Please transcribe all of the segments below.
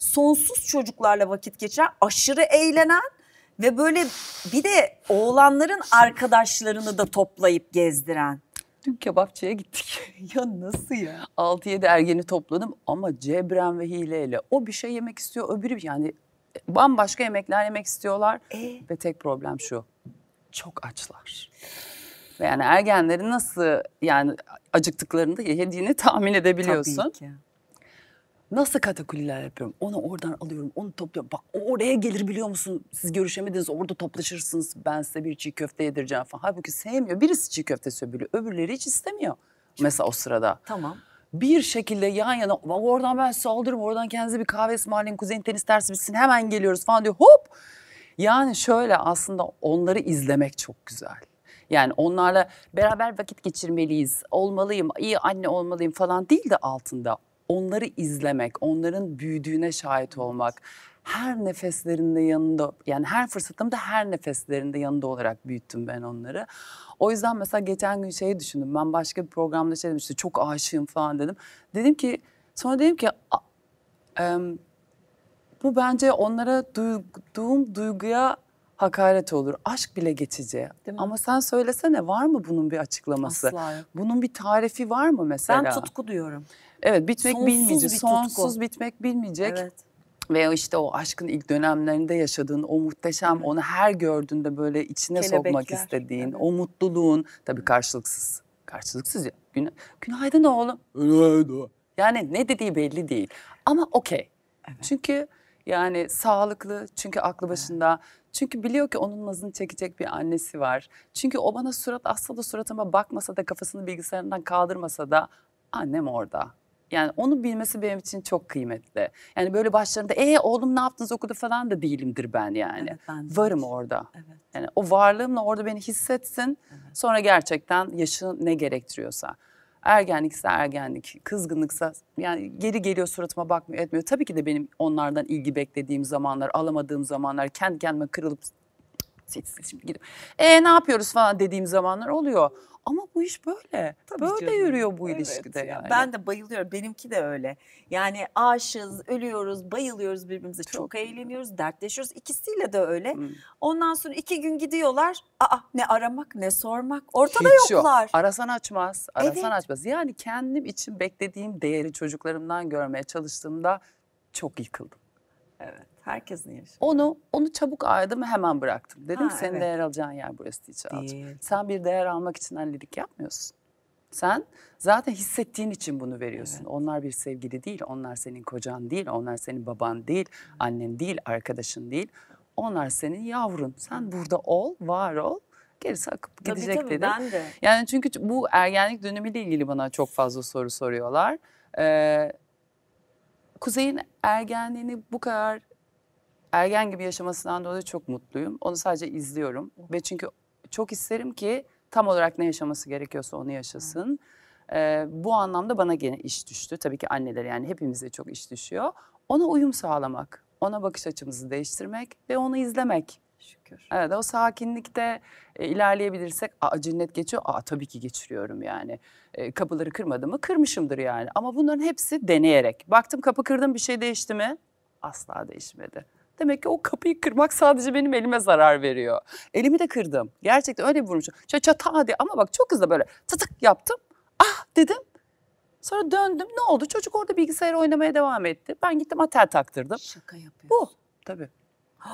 sonsuz çocuklarla vakit geçiren, aşırı eğlenen ve böyle bir de oğlanların arkadaşlarını da toplayıp gezdiren. Dün kebapçıya gittik. ya nasıl ya? 6-7 ergeni topladım ama cebren ve hileyle. O bir şey yemek istiyor, öbürü yani bambaşka yemekler yemek istiyorlar. Ee? Ve tek problem şu, çok açlar. Ve yani ergenleri nasıl yani acıktıklarında da yediğini tahmin edebiliyorsun. Tabii ki. Nasıl katakulliler yapıyorum? Onu oradan alıyorum, onu topluyorum. Bak oraya gelir biliyor musun? Siz görüşemediniz, orada toplaşırsınız. Ben size bir çiğ köfte yedireceğim falan. Halbuki sevmiyor. Birisi çiğ köfte söbülüyor, öbürleri hiç istemiyor. Çok Mesela o sırada. Tamam. Bir şekilde yan yana oradan ben saldırırım, oradan kendinize bir kahve ısmarlayın, kuzenin tenis dersi bitsin, hemen geliyoruz falan diyor. Hop! Yani şöyle aslında onları izlemek çok güzel. Yani onlarla beraber vakit geçirmeliyiz, olmalıyım, iyi anne olmalıyım falan değil de altında onları izlemek, onların büyüdüğüne şahit olmak, her nefeslerinde yanında yani her fırsatımda her nefeslerinde yanında olarak büyüttüm ben onları. O yüzden mesela geçen gün şeyi düşündüm. Ben başka bir programda şey demiştim. Çok aşığım falan dedim. Dedim ki sonra dedim ki e, bu bence onlara duyduğum duyguya hakaret olur. Aşk bile geçici. Ama sen söylesene var mı bunun bir açıklaması? Asla Bunun bir tarifi var mı mesela? Ben tutku diyorum. Evet bitmek sonsuz bilmeyecek. Bir sonsuz tutku. bitmek bilmeyecek. Evet. Ve işte o aşkın ilk dönemlerinde yaşadığın o muhteşem evet. onu her gördüğünde böyle içine Kelebekler. sokmak istediğin evet. o mutluluğun tabii karşılıksız. Karşılıksız ya. Gün, günaydın oğlum. Günaydın. Yani ne dediği belli değil. Ama okey. Evet. Çünkü yani sağlıklı çünkü aklı başında. Çünkü biliyor ki onun nazını çekecek bir annesi var. Çünkü o bana surat asla da suratıma bakmasa da kafasını bilgisayarından kaldırmasa da annem orada. Yani onu bilmesi benim için çok kıymetli. Yani böyle başlarında e oğlum ne yaptınız okudu falan da değilimdir ben yani. Evet, ben Varım evet. orada. Evet. Yani o varlığımla orada beni hissetsin. Evet. Sonra gerçekten yaşı ne gerektiriyorsa. Ergenlikse ergenlik, kızgınlıksa yani geri geliyor suratıma bakmıyor etmiyor. Tabii ki de benim onlardan ilgi beklediğim zamanlar, alamadığım zamanlar, kendi kendime kırılıp seçsin şimdi gidip. E ne yapıyoruz falan dediğim zamanlar oluyor. Ama bu iş böyle. Tabii böyle canım. yürüyor bu evet, ilişkide yani. Ben de bayılıyorum. Benimki de öyle. Yani aşığız, ölüyoruz, bayılıyoruz birbirimize. Çok, Çok eğleniyoruz, dertleşiyoruz. İkisiyle de öyle. Hmm. Ondan sonra iki gün gidiyorlar. Aa ne aramak ne sormak. Ortada Hiç yoklar. Yok. Arasan açmaz, arasan evet. açmaz. Yani kendim için beklediğim değeri çocuklarımdan görmeye çalıştığımda çok yıkıldım. Evet herkesin yaşı. Onu onu çabuk aradım hemen bıraktım. Dedim ha, ki senin evet. değer alacağın yer burası diyeceğim. Sen bir değer almak için annelik yapmıyorsun. Sen zaten hissettiğin için bunu veriyorsun. Evet. Onlar bir sevgili değil, onlar senin kocan değil, onlar senin baban değil, annen değil, arkadaşın değil. Onlar senin yavrun. Sen burada ol, var ol. Gerisi akıp tabii, gidecek tabii, dedim. Ben de. Yani çünkü bu ergenlik dönemiyle ilgili bana çok fazla soru soruyorlar. Ee, Kuzey'in ergenliğini bu kadar ergen gibi yaşamasından dolayı çok mutluyum. Onu sadece izliyorum. Ve çünkü çok isterim ki tam olarak ne yaşaması gerekiyorsa onu yaşasın. Ee, bu anlamda bana gene iş düştü. Tabii ki annelere yani hepimize çok iş düşüyor. Ona uyum sağlamak, ona bakış açımızı değiştirmek ve onu izlemek. Şükür. Evet o sakinlikte e, ilerleyebilirsek Aa, cinnet geçiyor. Aa tabii ki geçiriyorum yani. E, kapıları kırmadım mı? Kırmışımdır yani. Ama bunların hepsi deneyerek. Baktım kapı kırdım bir şey değişti mi? Asla değişmedi. Demek ki o kapıyı kırmak sadece benim elime zarar veriyor. Elimi de kırdım. Gerçekten öyle bir vurmuşum. Şöyle çata hadi ama bak çok hızlı böyle Tatık yaptım. Ah dedim. Sonra döndüm. Ne oldu? Çocuk orada bilgisayar oynamaya devam etti. Ben gittim atel taktırdım. Şaka yapıyorsun. Bu tabii.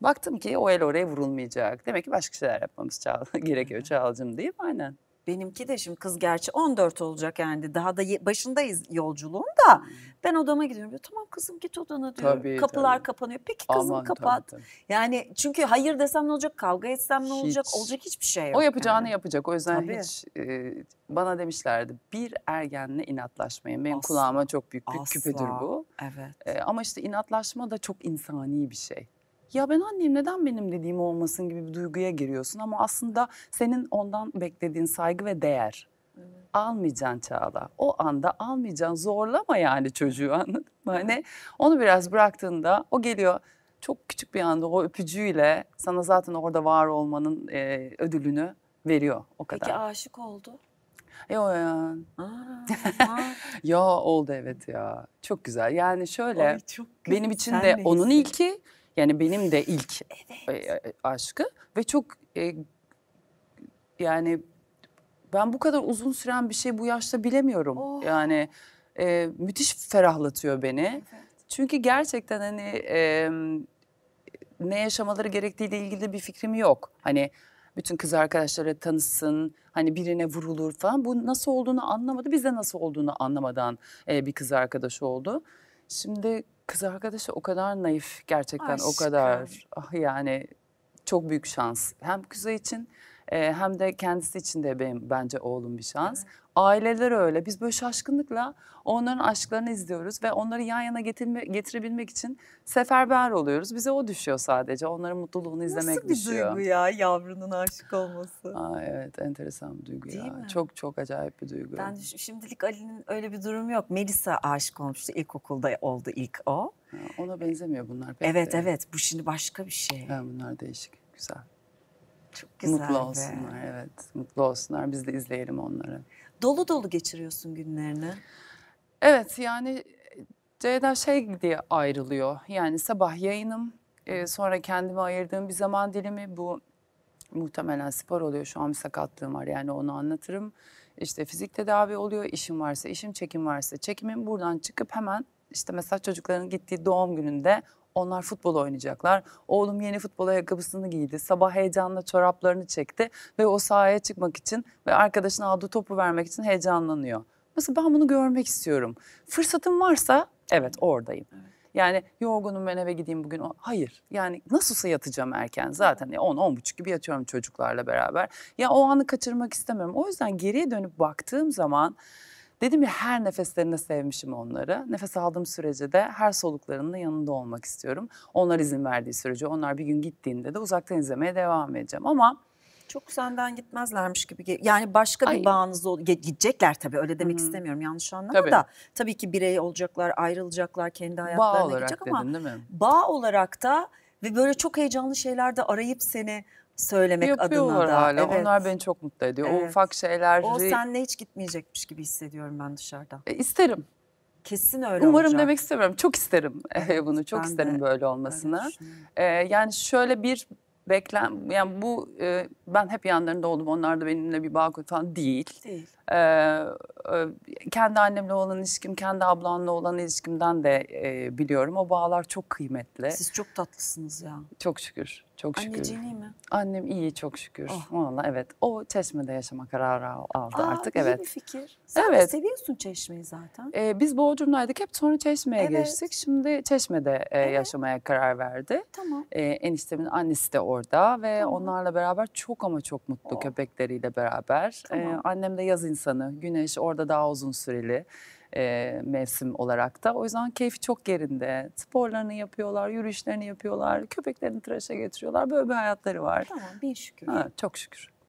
Baktım ki o el oraya vurulmayacak. Demek ki başka şeyler yapmamız gerekiyor Çağal'cığım deyip aynen. Benimki de şimdi kız gerçi 14 olacak yani daha da başındayız yolculuğun da ben odama gidiyorum diyor. Tamam kızım git odana diyor. Tabii, Kapılar tabii. kapanıyor. Peki kızım Aman, kapat. Tabii, tabii. Yani çünkü hayır desem ne olacak? Kavga etsem ne hiç. olacak? Olacak hiçbir şey yok. O yapacağını yani. yapacak. O yüzden tabii. hiç e, bana demişlerdi bir ergenle inatlaşmayın. Benim Asla. kulağıma çok büyük bir Asla. küpüdür bu. Evet. E, ama işte inatlaşma da çok insani bir şey ya ben annem neden benim dediğim olmasın gibi bir duyguya giriyorsun ama aslında senin ondan beklediğin saygı ve değer evet. almayacaksın Çağla. O anda almayacaksın zorlama yani çocuğu anladın mı? Hani onu biraz bıraktığında o geliyor çok küçük bir anda o öpücüğüyle sana zaten orada var olmanın e, ödülünü veriyor o kadar. Peki aşık oldu? Yo ya. ya oldu evet ya. Çok güzel. Yani şöyle Ay, çok benim için de onun ilki yani benim de ilk e, evet. E, aşkı ve çok e, yani ben bu kadar uzun süren bir şey bu yaşta bilemiyorum. Oh. Yani e, müthiş ferahlatıyor beni. Evet. Çünkü gerçekten hani e, ne yaşamaları gerektiğiyle ilgili de bir fikrim yok. Hani bütün kız arkadaşları tanısın, hani birine vurulur falan. Bu nasıl olduğunu anlamadı. Biz de nasıl olduğunu anlamadan e, bir kız arkadaşı oldu. Şimdi Kız arkadaşı o kadar naif gerçekten Aşkım. o kadar ah yani çok büyük şans. Hem kızı için hem de kendisi için de benim bence oğlum bir şans. Evet. Aileler öyle. Biz böyle şaşkınlıkla onların aşklarını izliyoruz ve onları yan yana getirme, getirebilmek için seferber oluyoruz. Bize o düşüyor sadece. Onların mutluluğunu izlemek düşüyor. Nasıl bir düşüyor. duygu ya yavrunun aşık olması? Aa, evet enteresan bir duygu Değil ya. Mi? Çok çok acayip bir duygu. Ben düşün, şimdilik Ali'nin öyle bir durumu yok. Melisa aşık olmuştu ilkokulda oldu ilk o. Ha, ona benzemiyor bunlar. Pek evet de. evet bu şimdi başka bir şey. Ha, bunlar değişik güzel. Çok güzel Mutlu olsunlar be. evet. Mutlu olsunlar. Biz de izleyelim onları. Dolu dolu geçiriyorsun günlerini. Evet yani Ceyda şey diye ayrılıyor. Yani sabah yayınım, e, sonra kendime ayırdığım bir zaman dilimi bu muhtemelen spor oluyor. Şu an bir sakatlığım var yani onu anlatırım. İşte fizik tedavi oluyor, işim varsa işim, çekim varsa çekimim. Buradan çıkıp hemen işte mesela çocukların gittiği doğum gününde onlar futbol oynayacaklar. Oğlum yeni futbol ayakkabısını giydi. Sabah heyecanla çoraplarını çekti ve o sahaya çıkmak için ve arkadaşına aldığı topu vermek için heyecanlanıyor. Mesela ben bunu görmek istiyorum. Fırsatım varsa evet oradayım. Evet. Yani yorgunum ben eve gideyim bugün. Hayır. Yani nasılsa yatacağım erken zaten. ya 10 buçuk gibi yatıyorum çocuklarla beraber. Ya o anı kaçırmak istemiyorum. O yüzden geriye dönüp baktığım zaman Dedim ya her nefeslerinde sevmişim onları. Nefes aldığım sürece de her soluklarının yanında olmak istiyorum. Onlar izin verdiği sürece, onlar bir gün gittiğinde de uzaktan izlemeye devam edeceğim. Ama çok senden gitmezlermiş gibi. Yani başka bir Ay. bağınız ol gidecekler tabii öyle demek Hı-hı. istemiyorum yanlış anlama tabii. da. Tabii ki birey olacaklar, ayrılacaklar, kendi hayatlarına gidecek dedin, ama bağ olarak da ve böyle çok heyecanlı şeylerde arayıp seni söylemek Yapıyorlar adına da. hala. Evet. Onlar beni çok mutlu ediyor. Evet. O ufak şeyler. O senle hiç gitmeyecekmiş gibi hissediyorum ben dışarıdan. E, isterim. Kesin öyle Umarım olacak. demek istemiyorum. Çok isterim e, evet, bunu. Çok isterim böyle olmasını. Ee, yani şöyle bir beklen yani bu e, ben hep yanlarında oldum. Onlar da benimle bir bağ falan değil. Değil. E, e, kendi annemle olan ilişkim, kendi ablamla olan ilişkimden de e, biliyorum. O bağlar çok kıymetli. Siz çok tatlısınız ya. Çok şükür. Çok şükür. Anneciğin iyi mi? Annem iyi çok şükür. Oh. Valla evet. O Çeşme'de yaşama kararı aldı Aa, artık. İyi evet. bir fikir. Sen evet. seviyorsun Çeşme'yi zaten. Ee, biz Bodrum'daydık hep sonra Çeşme'ye evet. geçtik. Şimdi Çeşme'de e, yaşamaya karar verdi. Tamam. Ee, eniştemin annesi de orada ve tamam. onlarla beraber çok ama çok mutlu oh. köpekleriyle beraber. Ee, tamam. Ee, annem de yaz insanı. Güneş orada daha uzun süreli e, mevsim olarak da. O yüzden keyfi çok yerinde. Sporlarını yapıyorlar, yürüyüşlerini yapıyorlar, köpeklerini tıraşa getiriyorlar. Böyle bir hayatları var. Tamam, bin şükür. Ha, çok şükür.